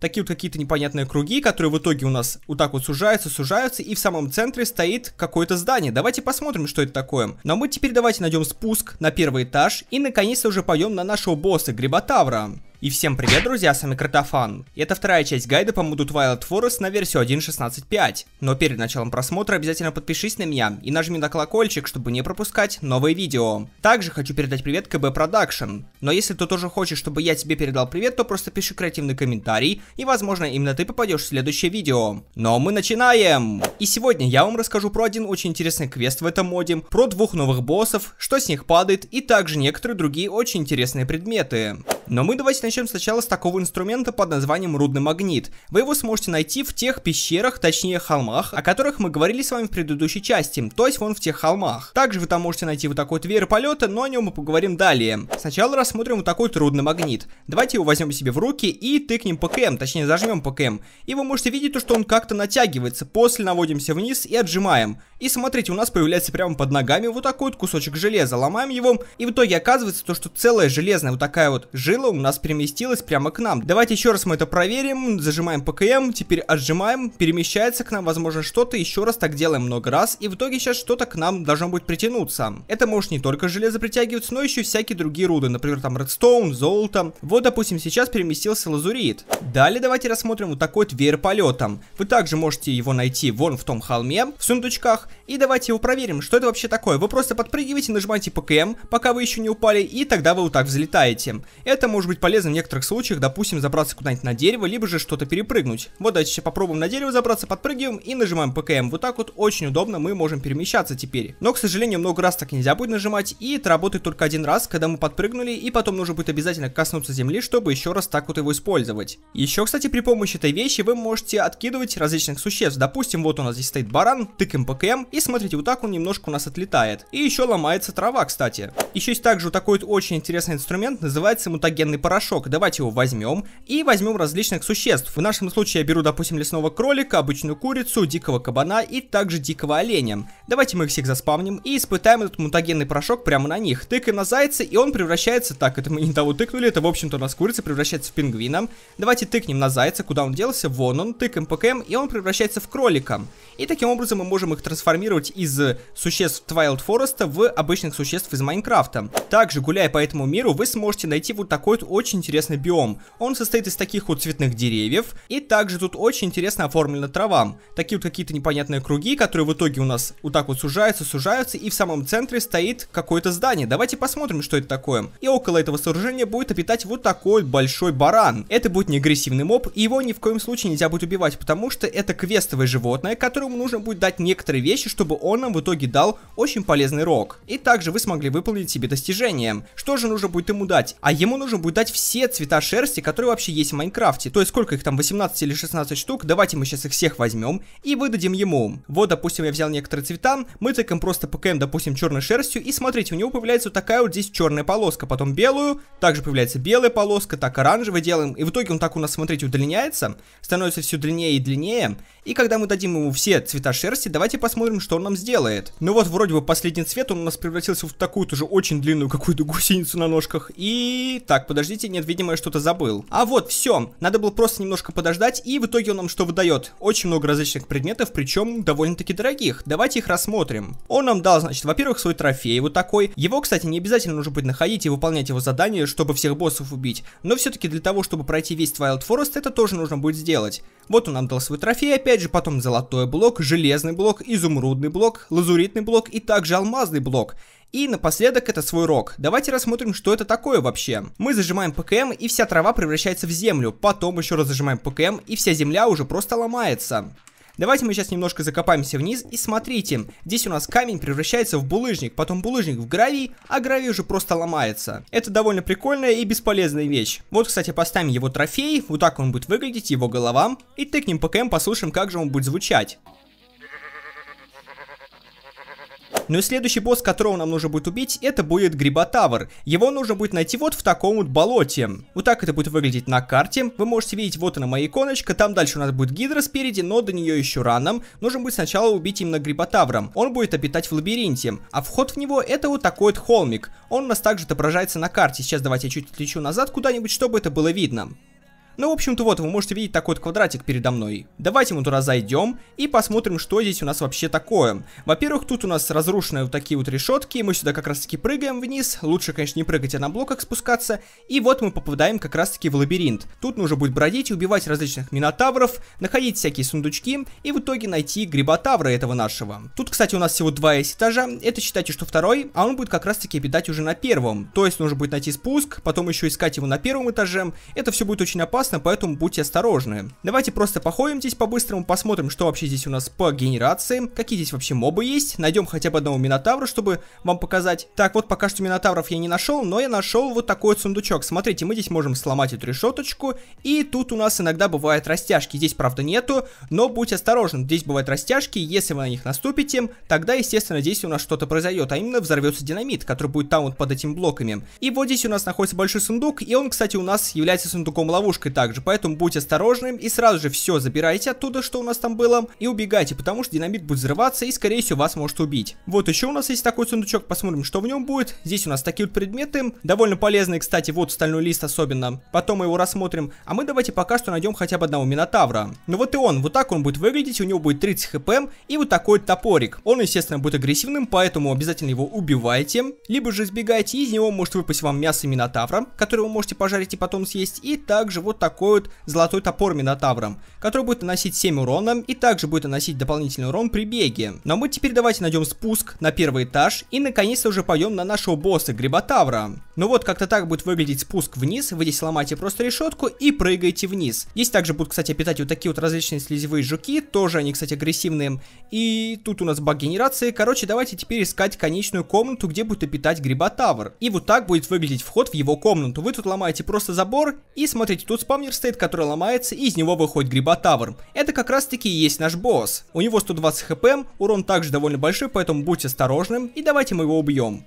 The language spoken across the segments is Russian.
такие вот какие-то непонятные круги, которые в итоге у нас вот так вот сужаются, сужаются, и в самом центре стоит какое-то здание. Давайте посмотрим, что это такое. Но мы теперь давайте найдем спуск на первый этаж, и наконец-то уже пойдем на нашего босса, Гриботавра. И всем привет, друзья, с вами Кратофан. Это вторая часть гайда по моду Twilight Forest на версию 1.16.5. Но перед началом просмотра обязательно подпишись на меня и нажми на колокольчик, чтобы не пропускать новые видео. Также хочу передать привет КБ Продакшн. Но если ты тоже хочешь, чтобы я тебе передал привет, то просто пиши креативный комментарий, и возможно именно ты попадешь в следующее видео. Но мы начинаем! И сегодня я вам расскажу про один очень интересный квест в этом моде, про двух новых боссов, что с них падает, и также некоторые другие очень интересные предметы. Но мы давайте начнем сначала с такого инструмента под названием рудный магнит. Вы его сможете найти в тех пещерах, точнее холмах, о которых мы говорили с вами в предыдущей части, то есть вон в тех холмах. Также вы там можете найти вот такой вот полета, но о нем мы поговорим далее. Сначала рассмотрим вот такой вот рудный магнит. Давайте его возьмем себе в руки и тыкнем ПКМ, точнее зажмем ПКМ. И вы можете видеть то, что он как-то натягивается, после наводимся вниз и отжимаем. И смотрите, у нас появляется прямо под ногами вот такой вот кусочек железа, ломаем его, и в итоге оказывается то, что целая железная вот такая вот жила у нас перемещается переместилась прямо к нам. Давайте еще раз мы это проверим. Зажимаем ПКМ, теперь отжимаем, перемещается к нам, возможно, что-то. Еще раз так делаем много раз. И в итоге сейчас что-то к нам должно будет притянуться. Это может не только железо притягиваться, но еще всякие другие руды. Например, там редстоун, золото. Вот, допустим, сейчас переместился лазурит. Далее давайте рассмотрим вот такой дверь полетом. Вы также можете его найти вон в том холме, в сундучках. И давайте его проверим, что это вообще такое. Вы просто подпрыгиваете, нажимаете ПКМ, пока вы еще не упали, и тогда вы вот так взлетаете. Это может быть полезно полезно в некоторых случаях, допустим, забраться куда-нибудь на дерево, либо же что-то перепрыгнуть. Вот давайте сейчас попробуем на дерево забраться, подпрыгиваем и нажимаем ПКМ. Вот так вот очень удобно мы можем перемещаться теперь. Но, к сожалению, много раз так нельзя будет нажимать, и это работает только один раз, когда мы подпрыгнули, и потом нужно будет обязательно коснуться земли, чтобы еще раз так вот его использовать. Еще, кстати, при помощи этой вещи вы можете откидывать различных существ. Допустим, вот у нас здесь стоит баран, тыкаем ПКМ, и смотрите, вот так он немножко у нас отлетает. И еще ломается трава, кстати. Еще есть также вот такой вот очень интересный инструмент, называется мутагенный порошок мешок, давайте его возьмем и возьмем различных существ. В нашем случае я беру, допустим, лесного кролика, обычную курицу, дикого кабана и также дикого оленя. Давайте мы их всех заспавним и испытаем этот мутагенный порошок прямо на них. Тыкаем на зайца и он превращается, так, это мы не того тыкнули, это в общем-то у нас курица превращается в пингвина. Давайте тыкнем на зайца, куда он делся, вон он, тыкаем ПКМ и он превращается в кролика. И таким образом мы можем их трансформировать из существ Twilight Forest в обычных существ из Майнкрафта. Также, гуляя по этому миру, вы сможете найти вот такой вот очень интересный биом. Он состоит из таких вот цветных деревьев, и также тут очень интересно оформлена трава. Такие вот какие-то непонятные круги, которые в итоге у нас вот так вот сужаются, сужаются, и в самом центре стоит какое-то здание. Давайте посмотрим, что это такое. И около этого сооружения будет обитать вот такой большой баран. Это будет не агрессивный моб, и его ни в коем случае нельзя будет убивать, потому что это квестовое животное, которому нужно будет дать некоторые вещи, чтобы он нам в итоге дал очень полезный рог. И также вы смогли выполнить себе достижение. Что же нужно будет ему дать? А ему нужно будет дать все все цвета шерсти, которые вообще есть в Майнкрафте. То есть сколько их там, 18 или 16 штук, давайте мы сейчас их всех возьмем и выдадим ему. Вот, допустим, я взял некоторые цвета, мы тыкаем просто ПКМ, допустим, черной шерстью, и смотрите, у него появляется вот такая вот здесь черная полоска, потом белую, также появляется белая полоска, так оранжевый делаем, и в итоге он так у нас, смотрите, удлиняется, становится все длиннее и длиннее, и когда мы дадим ему все цвета шерсти, давайте посмотрим, что он нам сделает. Ну вот, вроде бы последний цвет, он у нас превратился в такую тоже очень длинную какую-то гусеницу на ножках, и... Так, подождите, нет, видимо, я что-то забыл. А вот, все. Надо было просто немножко подождать, и в итоге он нам что выдает? Очень много различных предметов, причем довольно-таки дорогих. Давайте их рассмотрим. Он нам дал, значит, во-первых, свой трофей, вот такой. Его, кстати, не обязательно нужно будет находить и выполнять его задание, чтобы всех боссов убить. Но все-таки для того, чтобы пройти весь Twilight Forest, это тоже нужно будет сделать. Вот он нам дал свой трофей, опять же, потом золотой блок, железный блок, изумрудный блок, лазуритный блок и также алмазный блок. И напоследок это свой рог. Давайте рассмотрим, что это такое вообще. Мы зажимаем ПКМ, и вся трава превращается в землю. Потом еще раз зажимаем ПКМ, и вся земля уже просто ломается. Давайте мы сейчас немножко закопаемся вниз и смотрите. Здесь у нас камень превращается в булыжник, потом булыжник в гравий, а гравий уже просто ломается. Это довольно прикольная и бесполезная вещь. Вот, кстати, поставим его трофей, вот так он будет выглядеть, его голова, и тыкнем ПКМ, послушаем, как же он будет звучать. Ну и следующий босс, которого нам нужно будет убить, это будет Гриботавр. Его нужно будет найти вот в таком вот болоте. Вот так это будет выглядеть на карте. Вы можете видеть, вот она моя иконочка, там дальше у нас будет Гидра спереди, но до нее еще рано. Нужно будет сначала убить именно Гриботавром. Он будет обитать в лабиринте. А вход в него это вот такой вот холмик. Он у нас также отображается на карте. Сейчас давайте я чуть отлечу назад куда-нибудь, чтобы это было видно. Ну, в общем-то, вот, вы можете видеть такой вот квадратик передо мной. Давайте мы туда зайдем и посмотрим, что здесь у нас вообще такое. Во-первых, тут у нас разрушенные вот такие вот решетки, мы сюда как раз-таки прыгаем вниз. Лучше, конечно, не прыгать, а на блоках спускаться. И вот мы попадаем как раз-таки в лабиринт. Тут нужно будет бродить, убивать различных минотавров, находить всякие сундучки и в итоге найти гриботавра этого нашего. Тут, кстати, у нас всего два этажа. Это считайте, что второй, а он будет как раз-таки обитать уже на первом. То есть нужно будет найти спуск, потом еще искать его на первом этаже. Это все будет очень опасно опасно, поэтому будьте осторожны. Давайте просто походим здесь по-быстрому, посмотрим, что вообще здесь у нас по генерации, какие здесь вообще мобы есть, найдем хотя бы одного Минотавра, чтобы вам показать. Так, вот пока что Минотавров я не нашел, но я нашел вот такой вот сундучок. Смотрите, мы здесь можем сломать эту решеточку, и тут у нас иногда бывают растяжки. Здесь, правда, нету, но будьте осторожны, здесь бывают растяжки, если вы на них наступите, тогда, естественно, здесь у нас что-то произойдет, а именно взорвется динамит, который будет там вот под этими блоками. И вот здесь у нас находится большой сундук, и он, кстати, у нас является сундуком-ловушкой, также, поэтому будьте осторожны и сразу же все забирайте оттуда, что у нас там было, и убегайте, потому что динамит будет взрываться и скорее всего вас может убить. Вот еще у нас есть такой сундучок, посмотрим, что в нем будет. Здесь у нас такие вот предметы, довольно полезные, кстати, вот стальной лист особенно. Потом мы его рассмотрим, а мы давайте пока что найдем хотя бы одного Минотавра. Ну вот и он, вот так он будет выглядеть, у него будет 30 хп и вот такой топорик. Он, естественно, будет агрессивным, поэтому обязательно его убивайте, либо же избегайте, из него может выпасть вам мясо Минотавра, которое вы можете пожарить и потом съесть, и также вот так атакуют золотой топор Минотавром, который будет наносить 7 урона и также будет наносить дополнительный урон при беге. Но мы теперь давайте найдем спуск на первый этаж и наконец-то уже пойдем на нашего босса Гриботавра. Ну вот, как-то так будет выглядеть спуск вниз, вы здесь ломаете просто решетку и прыгаете вниз. Здесь также будут, кстати, питать вот такие вот различные слизевые жуки, тоже они, кстати, агрессивные. И тут у нас баг генерации, короче, давайте теперь искать конечную комнату, где будет обитать Гриботавр. И вот так будет выглядеть вход в его комнату. Вы тут ломаете просто забор и смотрите, тут спамнер стоит, который ломается, и из него выходит Гриботавр. Это как раз таки и есть наш босс. У него 120 хп, урон также довольно большой, поэтому будьте осторожны, и давайте мы его убьем.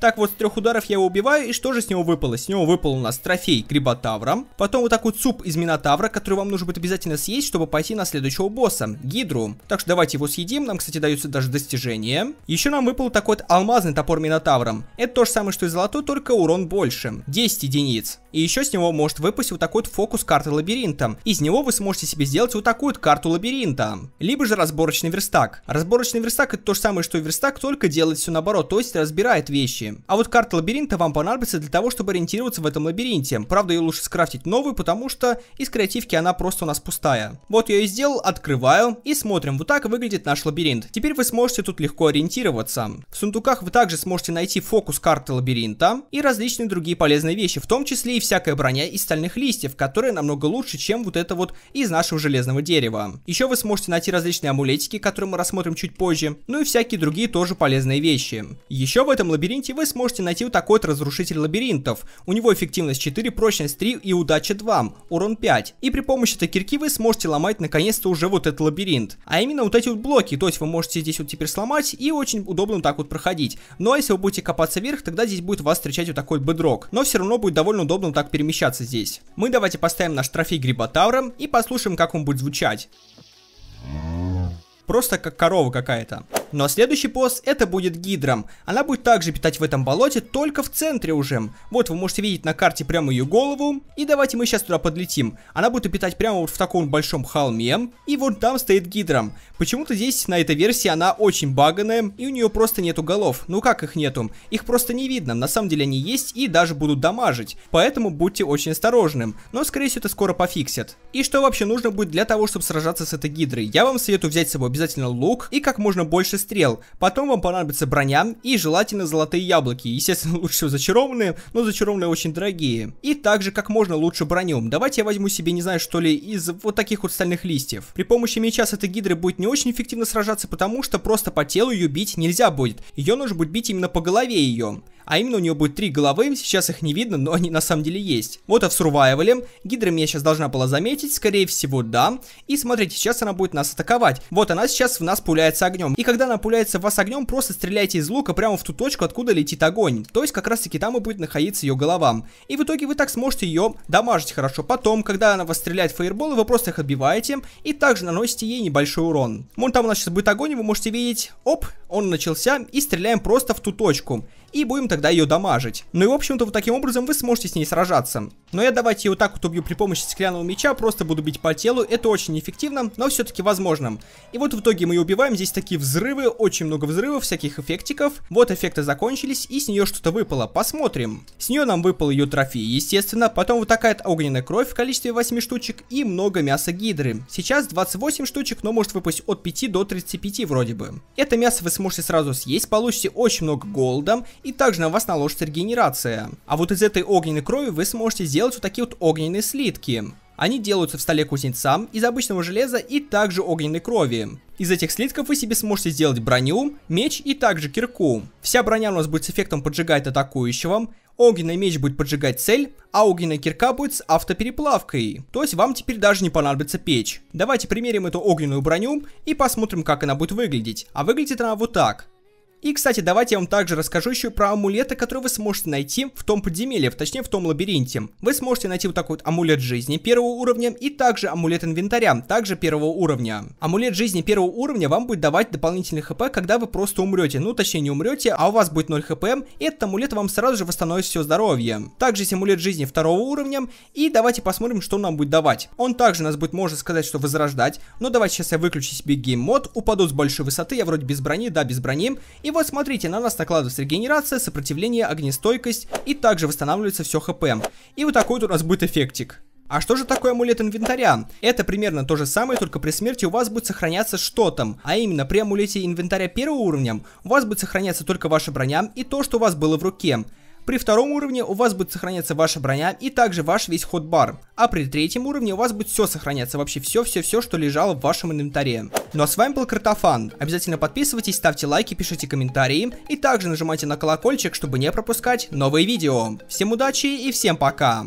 Так вот, с трех ударов я его убиваю, и что же с него выпало? С него выпал у нас трофей Криботавра, потом вот такой суп из Минотавра, который вам нужно будет обязательно съесть, чтобы пойти на следующего босса, Гидру. Так что давайте его съедим, нам, кстати, даются даже достижения. Еще нам выпал такой вот алмазный топор Минотавром. Это то же самое, что и золотой, только урон больше, 10 единиц. И еще с него может выпасть вот такой вот фокус карты лабиринта. Из него вы сможете себе сделать вот такую вот карту лабиринта. Либо же разборочный верстак. Разборочный верстак это то же самое, что и верстак, только делает все наоборот, то есть разбирает вещи. А вот карта лабиринта вам понадобится для того, чтобы ориентироваться в этом лабиринте. Правда, ее лучше скрафтить новую, потому что из креативки она просто у нас пустая. Вот я ее сделал, открываю и смотрим. Вот так выглядит наш лабиринт. Теперь вы сможете тут легко ориентироваться. В сундуках вы также сможете найти фокус карты лабиринта и различные другие полезные вещи, в том числе и всякая броня из стальных листьев, которая намного лучше, чем вот это вот из нашего железного дерева. Еще вы сможете найти различные амулетики, которые мы рассмотрим чуть позже, ну и всякие другие тоже полезные вещи. Еще в этом лабиринте вы вы сможете найти вот такой вот разрушитель лабиринтов. У него эффективность 4, прочность 3 и удача 2, урон 5. И при помощи этой кирки вы сможете ломать наконец-то уже вот этот лабиринт. А именно вот эти вот блоки, то есть вы можете здесь вот теперь сломать и очень удобно вот так вот проходить. Но ну, а если вы будете копаться вверх, тогда здесь будет вас встречать вот такой бедрок. Но все равно будет довольно удобно вот так перемещаться здесь. Мы давайте поставим наш трофей Гриботавра и послушаем, как он будет звучать. Просто как корова какая-то. Но следующий пост это будет гидром. Она будет также питать в этом болоте, только в центре уже. Вот вы можете видеть на карте прямо ее голову. И давайте мы сейчас туда подлетим. Она будет питать прямо вот в таком большом холме. И вот там стоит гидром. Почему-то здесь на этой версии она очень баганая. И у нее просто нету голов. Ну как их нету? Их просто не видно. На самом деле они есть и даже будут дамажить. Поэтому будьте очень осторожны. Но скорее всего это скоро пофиксят. И что вообще нужно будет для того, чтобы сражаться с этой гидрой? Я вам советую взять с собой обязательно лук и как можно больше стрел. Потом вам понадобится броня и желательно золотые яблоки. Естественно, лучше всего зачарованные, но зачарованные очень дорогие. И также как можно лучше броню. Давайте я возьму себе, не знаю, что ли, из вот таких вот стальных листьев. При помощи меча с этой гидрой будет не очень эффективно сражаться, потому что просто по телу ее бить нельзя будет. Ее нужно будет бить именно по голове ее. А именно у нее будет три головы, сейчас их не видно, но они на самом деле есть. Вот а в сурвайвале, гидра меня сейчас должна была заметить, скорее всего да. И смотрите, сейчас она будет нас атаковать. Вот она сейчас в нас пуляется огнем. И когда она пуляется в вас огнем, просто стреляйте из лука прямо в ту точку, откуда летит огонь. То есть как раз таки там и будет находиться ее голова. И в итоге вы так сможете ее дамажить хорошо. Потом, когда она вас стреляет фаерболы, вы просто их отбиваете и также наносите ей небольшой урон. Вон там у нас сейчас будет огонь, вы можете видеть, оп, он начался, и стреляем просто в ту точку. И будем тогда ее дамажить. Ну и в общем-то вот таким образом вы сможете с ней сражаться. Но я давайте ее вот так вот убью при помощи стеклянного меча, просто буду бить по телу, это очень эффективно, но все-таки возможно. И вот в итоге мы ее убиваем, здесь такие взрывы, очень много взрывов, всяких эффектиков. Вот эффекты закончились, и с нее что-то выпало, посмотрим. С нее нам выпал ее трофей, естественно, потом вот такая огненная кровь в количестве 8 штучек и много мяса гидры. Сейчас 28 штучек, но может выпасть от 5 до 35 вроде бы. Это мясо вы сможете сможете сразу съесть, получите очень много голда, и также на вас наложится регенерация. А вот из этой огненной крови вы сможете сделать вот такие вот огненные слитки. Они делаются в столе кузнеца из обычного железа и также огненной крови. Из этих слитков вы себе сможете сделать броню, меч и также кирку. Вся броня у нас будет с эффектом поджигает атакующего. Огненный меч будет поджигать цель, а огненная кирка будет с автопереплавкой. То есть вам теперь даже не понадобится печь. Давайте примерим эту огненную броню и посмотрим, как она будет выглядеть. А выглядит она вот так. И, кстати, давайте я вам также расскажу еще про амулеты, которые вы сможете найти в том подземелье, точнее в том лабиринте. Вы сможете найти вот такой вот амулет жизни первого уровня и также амулет инвентаря, также первого уровня. Амулет жизни первого уровня вам будет давать дополнительный хп, когда вы просто умрете. Ну, точнее не умрете, а у вас будет 0 хп, и этот амулет вам сразу же восстановит все здоровье. Также есть амулет жизни второго уровня, и давайте посмотрим, что он нам будет давать. Он также нас будет, можно сказать, что возрождать, но давайте сейчас я выключу себе гейм мод, упаду с большой высоты, я вроде без брони, да, без брони, и и вот смотрите, на нас накладывается регенерация, сопротивление, огнестойкость и также восстанавливается все хп. И вот такой вот у нас будет эффектик. А что же такое амулет инвентаря? Это примерно то же самое, только при смерти у вас будет сохраняться что там. А именно, при амулете инвентаря первого уровня у вас будет сохраняться только ваша броня и то, что у вас было в руке. При втором уровне у вас будет сохраняться ваша броня и также ваш весь ходбар. А при третьем уровне у вас будет все сохраняться, вообще все-все-все, что лежало в вашем инвентаре. Ну а с вами был Картофан. Обязательно подписывайтесь, ставьте лайки, пишите комментарии. И также нажимайте на колокольчик, чтобы не пропускать новые видео. Всем удачи и всем пока!